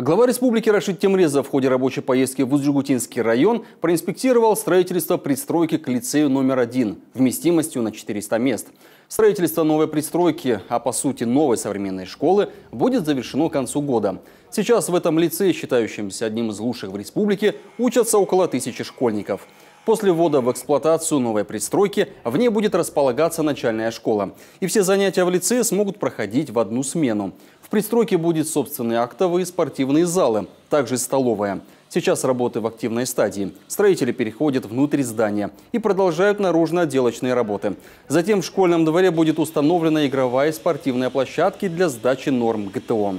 Глава республики Рашид Темреза в ходе рабочей поездки в Узжигутинский район проинспектировал строительство пристройки к лицею номер один вместимостью на 400 мест. Строительство новой пристройки, а по сути новой современной школы, будет завершено к концу года. Сейчас в этом лицее, считающемся одним из лучших в республике, учатся около тысячи школьников. После ввода в эксплуатацию новой пристройки в ней будет располагаться начальная школа. И все занятия в лице смогут проходить в одну смену. В пристройке будет собственные актовые и спортивные залы, также столовая. Сейчас работы в активной стадии. Строители переходят внутрь здания и продолжают наружно-отделочные работы. Затем в школьном дворе будет установлена игровая и спортивная площадки для сдачи норм ГТО.